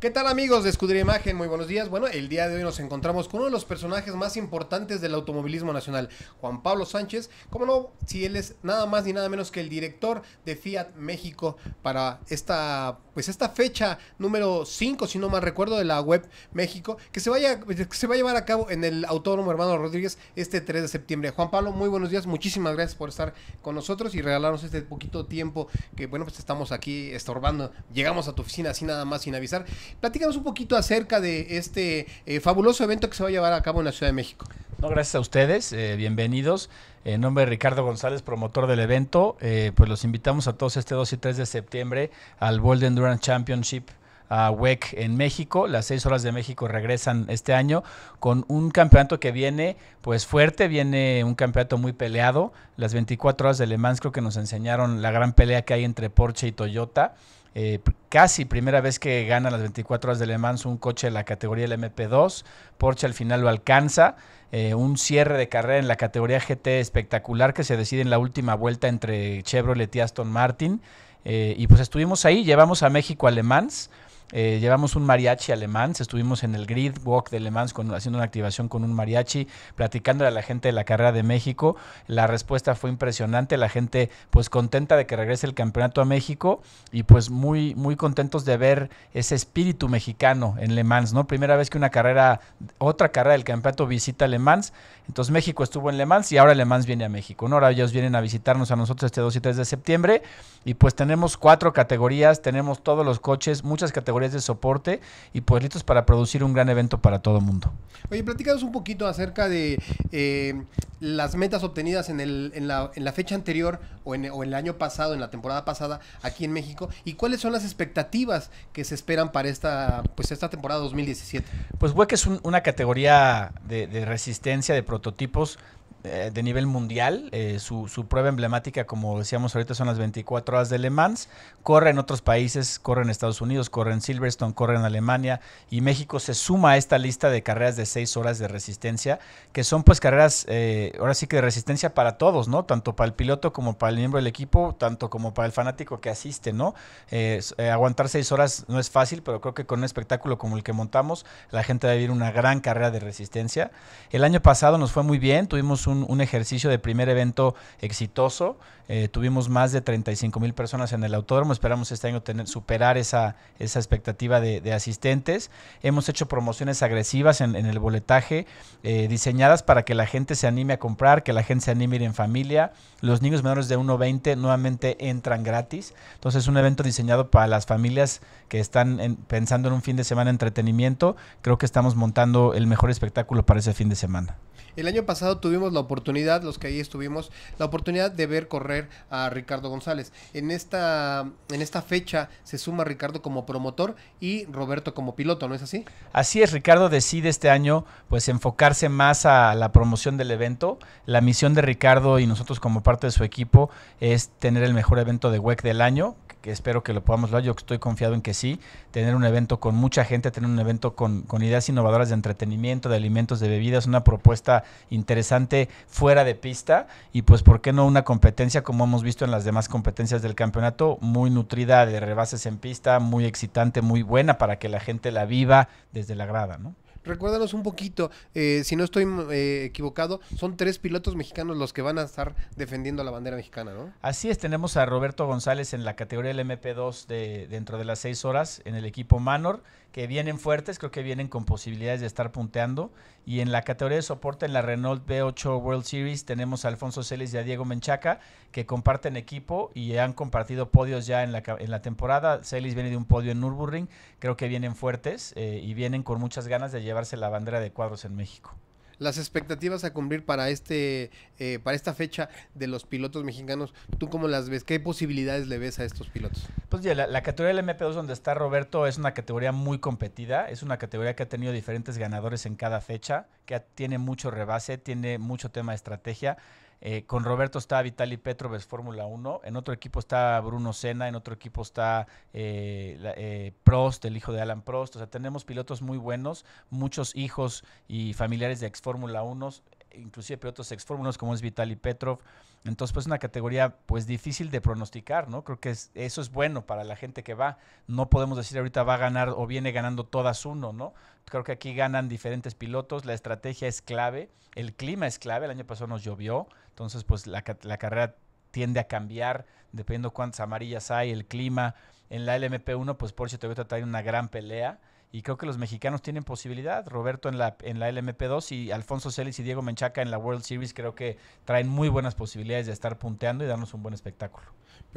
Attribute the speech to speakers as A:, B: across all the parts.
A: ¿Qué tal amigos de Imagen? Muy buenos días. Bueno, el día de hoy nos encontramos con uno de los personajes más importantes del automovilismo nacional, Juan Pablo Sánchez. Como no, si él es nada más ni nada menos que el director de Fiat México para esta pues esta fecha número 5, si no mal recuerdo, de la web México, que se, vaya, se va a llevar a cabo en el Autónomo Hermano Rodríguez este 3 de septiembre. Juan Pablo, muy buenos días, muchísimas gracias por estar con nosotros y regalarnos este poquito tiempo que, bueno, pues estamos aquí estorbando. Llegamos a tu oficina así nada más sin avisar. Platícanos un poquito acerca de este eh, fabuloso evento que se va a llevar a cabo en la Ciudad de México. No, gracias
B: a ustedes, eh, bienvenidos. En nombre de Ricardo González, promotor del evento, eh, pues los invitamos a todos este 2 y 3 de septiembre al World Endurance Championship a WEC en México. Las seis horas de México regresan este año con un campeonato que viene pues fuerte, viene un campeonato muy peleado. Las 24 horas de Le Mans creo que nos enseñaron la gran pelea que hay entre Porsche y Toyota. Eh, casi primera vez que gana las 24 horas de Le Mans un coche de la categoría del MP2. Porsche al final lo alcanza. Eh, un cierre de carrera en la categoría GT espectacular que se decide en la última vuelta entre Chevrolet y Aston Martin. Eh, y pues estuvimos ahí, llevamos a México a Le Mans. Eh, llevamos un mariachi Mans, estuvimos en el Grid Walk de Le Mans haciendo una activación con un mariachi, platicando a la gente de la carrera de México. La respuesta fue impresionante, la gente pues contenta de que regrese el campeonato a México y pues muy, muy contentos de ver ese espíritu mexicano en Le Mans, ¿no? Primera vez que una carrera, otra carrera del campeonato visita Le Mans. Entonces México estuvo en Le Mans y ahora Le Mans viene a México, ¿no? Ahora ellos vienen a visitarnos a nosotros este 2 y 3 de septiembre y pues tenemos cuatro categorías, tenemos todos los coches, muchas categorías de soporte y pues listos para producir un gran evento para todo el mundo.
A: Oye, platícanos un poquito acerca de eh, las metas obtenidas en, la, fecha anterior o en, el año pasado, en la temporada pasada aquí en México y cuáles son las expectativas que se esperan para esta, pues, esta temporada 2017. Pues que es una categoría
B: de resistencia de prototipos eh, de nivel mundial. Eh, su, su, prueba emblemática, como decíamos ahorita, son las 24 horas de Le Mans. Corre en otros países, corre en Estados Unidos, corre en Silverstone, corre en Alemania y México se suma a esta lista de carreras de 6 horas de resistencia, que son pues carreras, eh, ahora sí que de resistencia para todos, ¿no? Tanto para el piloto como para el miembro del equipo, tanto como para el fanático que asiste, ¿no? aguantar 6 horas no es fácil, pero creo que con un espectáculo como el que montamos, la gente va a vivir una gran carrera de resistencia. El año pasado nos fue muy bien, tuvimos un, ejercicio de primer evento exitoso. Eh, tuvimos más de 35 mil personas en el autódromo. Esperamos este año superar esa, esa expectativa de, asistentes. Hemos hecho promociones agresivas en, el boletaje, eh, diseñadas para que la gente se anime a comprar, que la gente se anime a ir en familia. Los niños menores de 1.20 nuevamente entran gratis. Entonces, es un evento diseñado para las familias que están pensando en un fin de semana de entretenimiento. Creo que estamos montando el mejor espectáculo para ese fin de semana.
A: El año pasado tuvimos oportunidad, los que ahí estuvimos, la oportunidad de ver correr a Ricardo González. En esta, en esta fecha se suma Ricardo como promotor y Roberto como piloto, ¿no es así?
B: Así es, Ricardo decide este año pues enfocarse más a la promoción del evento. La misión de Ricardo y nosotros como parte de su equipo es tener el mejor evento de WEC del año, espero que lo podamos lograr, yo estoy confiado en que sí, tener un evento con mucha gente, tener un evento con, con ideas innovadoras de entretenimiento, de alimentos, de bebidas, una propuesta interesante fuera de pista y pues, ¿por qué no una competencia como hemos visto en las demás competencias del campeonato, muy nutrida de rebases en pista, muy excitante, muy buena para que la gente la viva desde la grada, ¿no?
A: recuérdanos un poquito, eh, si no estoy mm, eh, equivocado, son tres pilotos mexicanos los que van a estar defendiendo la bandera mexicana, ¿no?
B: Así es, tenemos a Roberto González en la categoría del MP2 de, dentro de las seis horas en el equipo Manor que vienen fuertes, creo que vienen con posibilidades de estar punteando. Y en la categoría de soporte, en la Renault B8 World Series, tenemos a Alfonso Celis y a Diego Menchaca, que comparten equipo y han compartido podios ya en la, temporada. Celis viene de un podio en Nürburgring, creo que vienen fuertes eh, y vienen con muchas ganas de llevarse la bandera de cuadros en México
A: las expectativas a cumplir para este eh, para esta fecha de los pilotos mexicanos, ¿tú cómo las ves? ¿Qué posibilidades le ves a estos pilotos?
B: Pues ya, la, la categoría del MP2 donde está Roberto es una categoría muy competida, es una categoría que ha tenido diferentes ganadores en cada fecha, que tiene mucho rebase, tiene mucho tema de estrategia. Eh, con Roberto está Vitali Petroves Fórmula 1. En otro equipo está Bruno Senna. En otro equipo está eh, eh, Prost, el hijo de Alan Prost. O sea, tenemos pilotos muy buenos, muchos hijos y familiares de ex Fórmula 1 inclusive pilotos exfórmulos como es Vitaly Petrov. Entonces, pues una categoría pues difícil de pronosticar, ¿no? Creo que eso es bueno para la gente que va. No podemos decir ahorita va a ganar o viene ganando todas uno, ¿no? Creo que aquí ganan diferentes pilotos, la estrategia es clave, el clima es clave, el año pasado nos llovió, entonces pues la, carrera tiende a cambiar dependiendo cuántas amarillas hay, el clima. En la LMP1 pues Porsche a Toyota trae una gran pelea y creo que los mexicanos tienen posibilidad. Roberto en la, en la LMP2 y Alfonso Celis y Diego Menchaca en la World Series creo que traen muy buenas posibilidades de estar punteando y darnos un buen
A: espectáculo.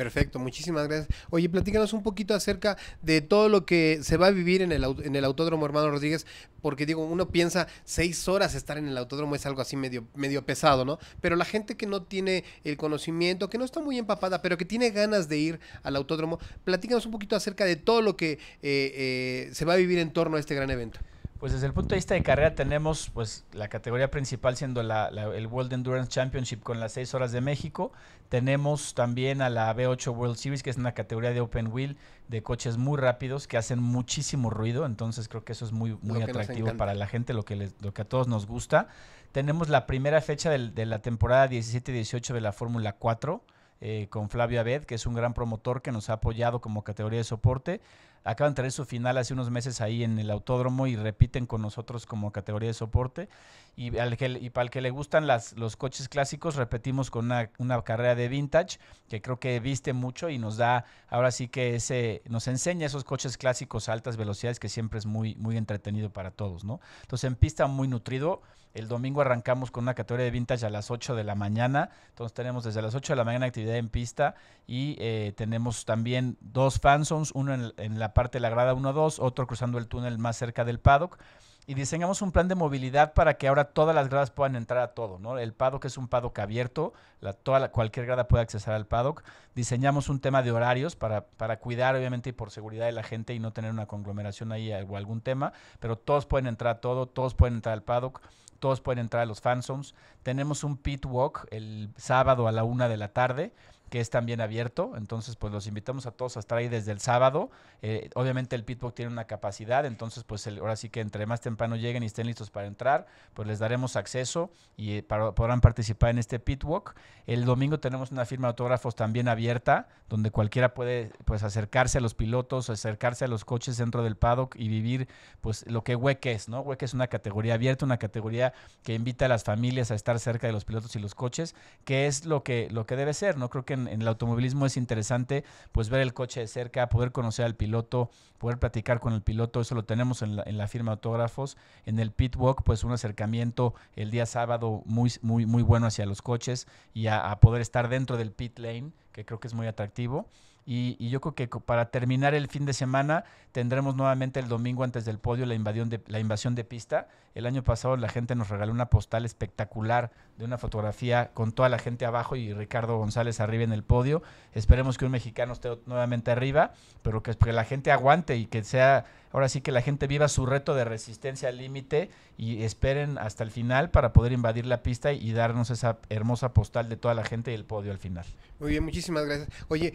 A: Perfecto, muchísimas gracias. Oye, platícanos un poquito acerca de todo lo que se va a vivir en el, en el Autódromo Hermano Rodríguez, porque digo, uno piensa seis horas estar en el autódromo es algo así medio, medio pesado, ¿no? Pero la gente que no tiene el conocimiento, que no está muy empapada, pero que tiene ganas de ir al autódromo, platícanos un poquito acerca de todo lo que eh, eh, se va a vivir en torno a este gran evento. Pues desde el punto de vista de carrera
B: tenemos pues la categoría principal siendo el World Endurance Championship con las seis horas de México. Tenemos también a la B8 World Series, que es una categoría de open wheel de coches muy rápidos que hacen muchísimo ruido, entonces creo que eso es muy, muy atractivo para la gente, lo que, lo que a todos nos gusta. Tenemos la primera fecha de la temporada 17-18 de la Fórmula 4. Eh, con Flavio Abed, que es un gran promotor que nos ha apoyado como categoría de soporte acaban de tener su final hace unos meses ahí en el autódromo y repiten con nosotros como categoría de soporte. Y, al que, y para el que le gustan las, los coches clásicos, repetimos con una, carrera de vintage, que creo que viste mucho y nos da, ahora sí que ese, nos enseña esos coches clásicos a altas velocidades, que siempre es muy, muy entretenido para todos, ¿no? Entonces en pista muy nutrido. El domingo arrancamos con una categoría de vintage a las 8 de la mañana. Entonces tenemos desde las 8 de la mañana actividad en pista y eh, tenemos también dos fansons uno en la parte de la grada 1-2, otro cruzando el túnel más cerca del paddock. Y diseñamos un plan de movilidad para que ahora todas las gradas puedan entrar a todo. ¿no? El paddock es un paddock abierto, la, toda cualquier grada puede accesar al paddock. Diseñamos un tema de horarios para, cuidar, obviamente, y por seguridad de la gente y no tener una conglomeración ahí o algún tema. Pero todos pueden entrar a todo, todos pueden entrar al paddock todos pueden entrar a los fansoms. Tenemos un pit walk el sábado a la una de la tarde, que es también abierto. Entonces, pues los invitamos a todos a estar ahí desde el sábado. Eh, obviamente el walk tiene una capacidad, entonces pues ahora sí que entre más temprano lleguen y estén listos para entrar, pues les daremos acceso y eh, podrán participar en este pitwalk. El domingo tenemos una firma de autógrafos también abierta, donde cualquiera puede pues acercarse a los pilotos, acercarse a los coches dentro del paddock y vivir pues lo que WEC es, ¿no? WEC es una categoría abierta, una categoría que invita a las familias a estar cerca de los pilotos y los coches, que es lo que, lo que debe ser, ¿no? Creo que en, el automovilismo es interesante, pues ver el coche de cerca, poder conocer al piloto, poder platicar con el piloto, eso lo tenemos en la, firma de autógrafos. En el pit walk, pues un acercamiento el día sábado muy, muy, muy bueno hacia los coches y a poder estar dentro del pit lane, que creo que es muy atractivo. Y, yo creo que para terminar el fin de semana tendremos nuevamente el domingo antes del podio la invasión, de, la invasión de pista. El año pasado la gente nos regaló una postal espectacular de una fotografía con toda la gente abajo y Ricardo González arriba en el podio. Esperemos que un mexicano esté nuevamente arriba, pero que, que la gente aguante y que sea Ahora sí que la gente viva su reto de resistencia al límite y esperen hasta el final para poder invadir la pista y, darnos esa hermosa postal de toda la gente y el podio al final.
A: Muy bien, muchísimas gracias. Oye,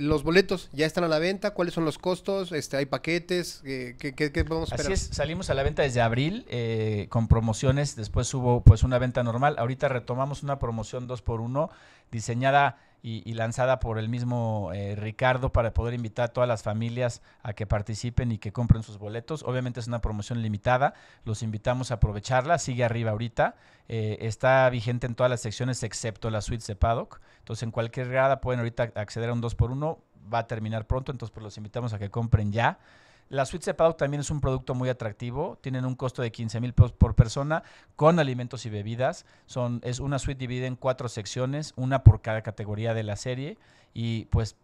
A: los boletos ya están a la venta, ¿cuáles son los costos? Este, ¿Hay paquetes? Eh, ¿qué, podemos esperar? Así es, salimos a
B: la venta desde abril eh, con promociones, después hubo pues una venta normal, ahorita retomamos una promoción 2 x 1 diseñada y, lanzada por el mismo eh, Ricardo para poder invitar a todas las familias a que participen y que compren sus boletos. Obviamente es una promoción limitada, los invitamos a aprovecharla, sigue arriba ahorita, eh, está vigente en todas las secciones excepto la suite de Paddock, entonces en cualquier grada pueden ahorita acceder a un 2x1, va a terminar pronto, entonces pues, los invitamos a que compren ya. La suite separado también es un producto muy atractivo. Tienen un costo de 15 mil por persona con alimentos y bebidas. es una suite dividida en cuatro secciones, una por cada categoría de la serie. Y pues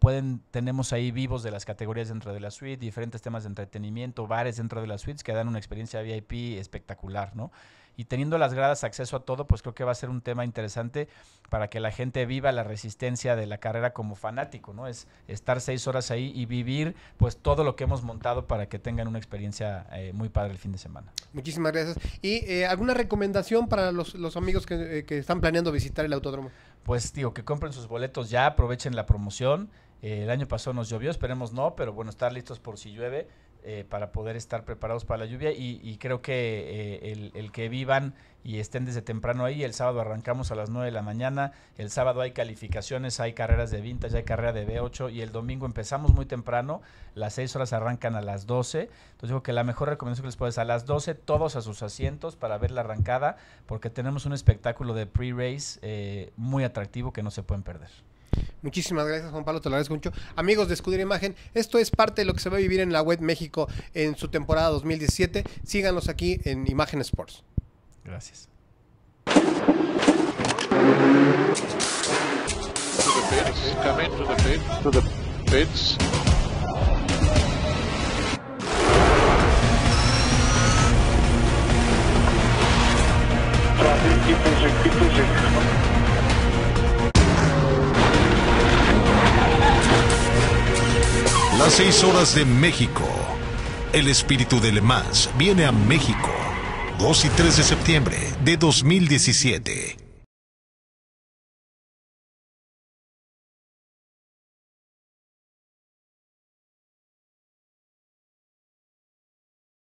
B: tenemos ahí vivos de las categorías dentro de la suite, diferentes temas de entretenimiento, bares dentro de las suites que dan una experiencia VIP espectacular, ¿no? y teniendo las gradas acceso a todo, pues creo que va a ser un tema interesante para que la gente viva la resistencia de la carrera como fanático, ¿no? Es estar seis horas ahí y vivir pues todo lo que hemos montado para que tengan una experiencia eh, muy padre el fin de semana.
A: Muchísimas gracias. ¿Y eh, alguna recomendación para los, amigos que, eh, que están planeando visitar el autódromo? Pues digo, que compren sus
B: boletos ya, aprovechen la promoción. el año pasado nos llovió, esperemos no, pero bueno, estar listos por si llueve. Eh, para poder estar preparados para la lluvia y, creo que eh, el, que vivan y estén desde temprano ahí, el sábado arrancamos a las 9 de la mañana, el sábado hay calificaciones, hay carreras de vintage, hay carrera de B8 y el domingo empezamos muy temprano, las 6 horas arrancan a las 12, entonces digo que la mejor recomendación que les puedo es a las 12 todos a sus asientos para ver la arrancada porque tenemos un espectáculo de pre-race eh, muy atractivo que no se pueden perder.
A: Muchísimas gracias, Juan Pablo, te lo agradezco mucho. Amigos de Escudir Imagen, esto es parte de lo que se va a vivir en la web México en su temporada 2017. Síganos aquí en Imagen Sports. Gracias. Las seis horas de México. El espíritu del más viene a México. 2 y 3 de septiembre de 2017.